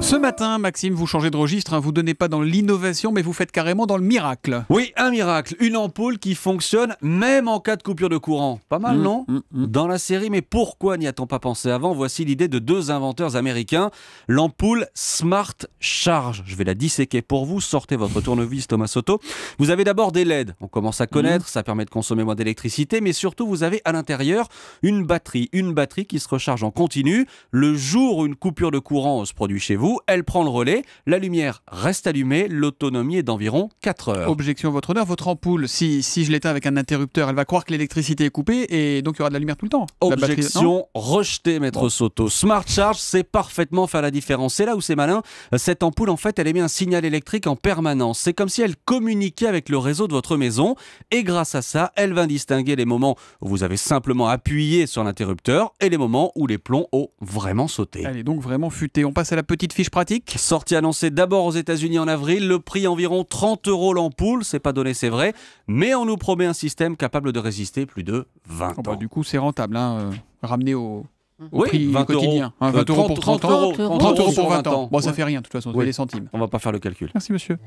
Ce matin, Maxime, vous changez de registre, hein, Vous ne donnez pas dans l'innovation, mais vous faites carrément dans le miracle. Oui, un miracle, une ampoule qui fonctionne même en cas de coupure de courant. Pas mal, mm, non mm, mm. Dans la série, mais pourquoi n'y a-t-on pas pensé avant Voici l'idée de deux inventeurs américains. L'ampoule Smart Charge, je vais la disséquer pour vous, sortez votre tournevis Thomas Soto. Vous avez d'abord des LED, on commence à connaître, ça permet de consommer moins d'électricité, mais surtout vous avez à l'intérieur une batterie, une batterie qui se recharge en continu. Le jour où une coupure de courant se produit chez vous, elle prend le relais, la lumière reste allumée, l'autonomie est d'environ 4 heures. Objection, votre honneur, votre ampoule, si, si je l'éteins avec un interrupteur, elle va croire que l'électricité est coupée et donc il y aura de la lumière tout le temps. Objection rejetée, maître Soto. Smart Charge sait parfaitement faire la différence. C'est là où c'est malin. Cette ampoule, en fait, elle émet un signal électrique en permanence. C'est comme si elle communiquait avec le réseau de votre maison et grâce à ça, elle va distinguer les moments où vous avez simplement appuyé sur l'interrupteur et les moments où les plombs ont vraiment sauté. Elle est donc vraiment futée. On passe à la petite fiche pratique. Sortie annoncée d'abord aux États-Unis en avril, le prix environ 30 euros l'ampoule, c'est pas donné, c'est vrai, mais on nous promet un système capable de résister plus de 20 bah, du coup, c'est rentable, hein, euh, Ramener au, prix quotidien. 20 hein, euros pour 30, ans. 30 euros, pour 20 ans. Bon, ça fait rien, de toute façon, c'est des centimes. On va pas faire le calcul. Merci, monsieur.